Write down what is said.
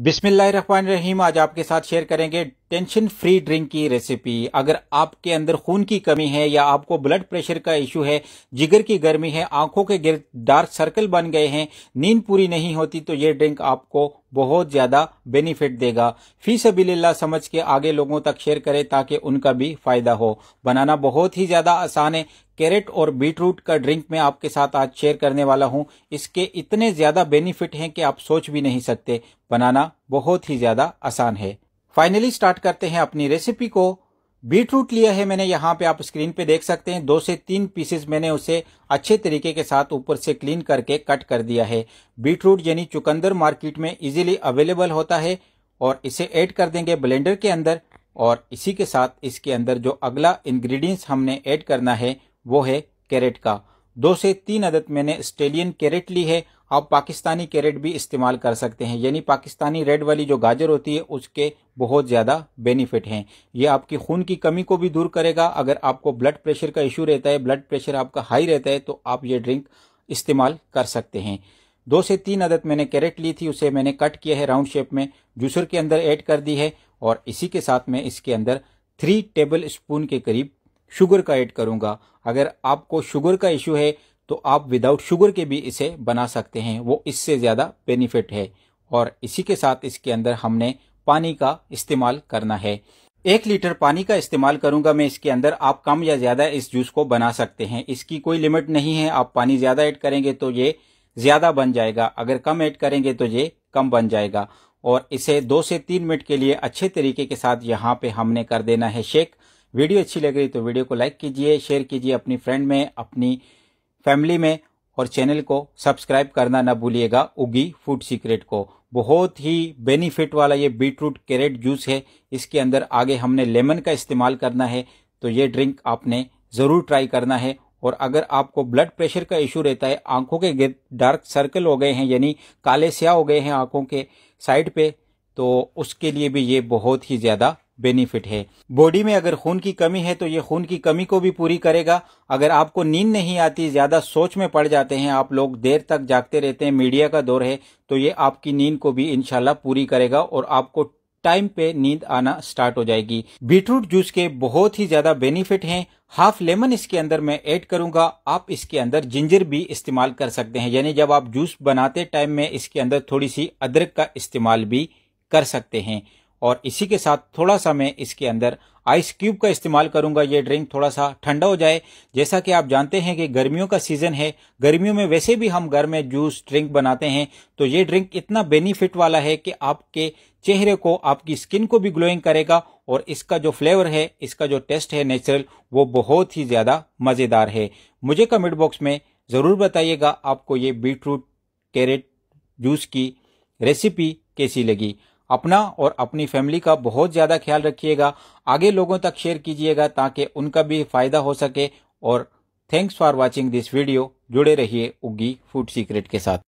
बिस्मिल्लाहिर्रहमानिर्रहीम आज आपके साथ शेयर करेंगे टेंशन फ्री ड्रिंक की रेसिपी अगर आपके अंदर खून की कमी है या आपको ब्लड प्रेशर का इशू है जिगर की गर्मी है आंखों के गिर डार्क सर्कल बन गए हैं नींद पूरी नहीं होती तो ये ड्रिंक आपको बहुत ज़्यादा बेनिफिट देगा फी अबिल्ला समझ के आगे लोगों तक शेयर करें ताकि उनका भी फायदा हो बनाना बहुत ही ज़्यादा आसान है कैरेट और बीटरूट का ड्रिंक मैं आपके साथ आज शेयर करने वाला हूँ इसके इतने ज़्यादा बेनिफिट हैं कि आप सोच भी नहीं सकते बनाना बहुत ही ज़्यादा आसान है फाइनली स्टार्ट करते हैं अपनी रेसिपी को बीटरूट लिया है मैंने यहाँ पे आप स्क्रीन पे देख सकते हैं दो से तीन पीसेस मैंने उसे अच्छे तरीके के साथ ऊपर से क्लीन करके कट कर दिया है बीटरूट यानी चुकंदर मार्केट में इजीली अवेलेबल होता है और इसे ऐड कर देंगे ब्लेंडर के अंदर और इसी के साथ इसके अंदर जो अगला इंग्रेडिएंट्स हमने ऐड करना है वो है कैरेट का दो से तीन अदद मैंने ऑस्ट्रेलियन कैरेट ली है आप पाकिस्तानी कैरेट भी इस्तेमाल कर सकते हैं यानी पाकिस्तानी रेड वाली जो गाजर होती है उसके बहुत ज़्यादा बेनिफिट हैं ये आपकी खून की कमी को भी दूर करेगा अगर आपको ब्लड प्रेशर का इशू रहता है ब्लड प्रेशर आपका हाई रहता है तो आप ये ड्रिंक इस्तेमाल कर सकते हैं दो से तीन अदद मैंने कैरेट ली थी उसे मैंने कट किया है राउंड शेप में जूसर के अंदर ऐड कर दी है और इसी के साथ मैं इसके अंदर थ्री टेबल स्पून के करीब शुगर का ऐड करूंगा अगर आपको शुगर का इश्यू है तो आप विदाउट शुगर के भी इसे बना सकते हैं वो इससे ज़्यादा बेनिफिट है और इसी के साथ इसके अंदर हमने पानी का इस्तेमाल करना है एक लीटर पानी का इस्तेमाल करूंगा मैं इसके अंदर आप कम या ज़्यादा इस जूस को बना सकते हैं इसकी कोई लिमिट नहीं है आप पानी ज़्यादा ऐड करेंगे तो ये ज़्यादा बन जाएगा अगर कम ऐड करेंगे तो ये कम बन जाएगा और इसे दो से तीन मिनट के लिए अच्छे तरीके के साथ यहाँ पे हमने कर देना है शेक वीडियो अच्छी लग रही तो वीडियो को लाइक कीजिए शेयर कीजिए अपनी फ्रेंड में अपनी फैमिली में और चैनल को सब्सक्राइब करना ना भूलिएगा उगी फूड सीक्रेट को बहुत ही बेनिफिट वाला ये बीटरूट कैरेट जूस है इसके अंदर आगे हमने लेमन का इस्तेमाल करना है तो ये ड्रिंक आपने ज़रूर ट्राई करना है और अगर आपको ब्लड प्रेशर का इश्यू रहता है आंखों के गिर डार्क सर्कल हो गए हैं यानी काले स्या हो गए हैं आंखों के साइड पे तो उसके लिए भी ये बहुत ही ज़्यादा बेनिफिट है बॉडी में अगर खून की कमी है तो ये खून की कमी को भी पूरी करेगा अगर आपको नींद नहीं आती ज़्यादा सोच में पड़ जाते हैं आप लोग देर तक जागते रहते हैं मीडिया का दौर है तो ये आपकी नींद को भी इनशाला पूरी करेगा और आपको टाइम पे नींद आना स्टार्ट हो जाएगी बीटरूट जूस के बहुत ही ज्यादा बेनिफिट हैं हाफ लेमन इसके अंदर मैं ऐड करूंगा आप इसके अंदर जिंजर भी इस्तेमाल कर सकते हैं यानी जब आप जूस बनाते टाइम में इसके अंदर थोड़ी सी अदरक का इस्तेमाल भी कर सकते हैं और इसी के साथ थोड़ा सा मैं इसके अंदर आइस क्यूब का इस्तेमाल करूंगा ये ड्रिंक थोड़ा सा ठंडा हो जाए जैसा कि आप जानते हैं कि गर्मियों का सीज़न है गर्मियों में वैसे भी हम घर में जूस ड्रिंक बनाते हैं तो ये ड्रिंक इतना बेनिफिट वाला है कि आपके चेहरे को आपकी स्किन को भी ग्लोइंग करेगा और इसका जो फ्लेवर है इसका जो टेस्ट है नेचुरल वो बहुत ही ज़्यादा मज़ेदार है मुझे कमेंट बॉक्स में ज़रूर बताइएगा आपको ये बीट रूट कैरेट जूस की रेसिपी कैसी लगी अपना और अपनी फैमिली का बहुत ज़्यादा ख्याल रखिएगा आगे लोगों तक शेयर कीजिएगा ताकि उनका भी फायदा हो सके और thanks for watching this video जुड़े रहिए उगी फूड सीक्रेट के साथ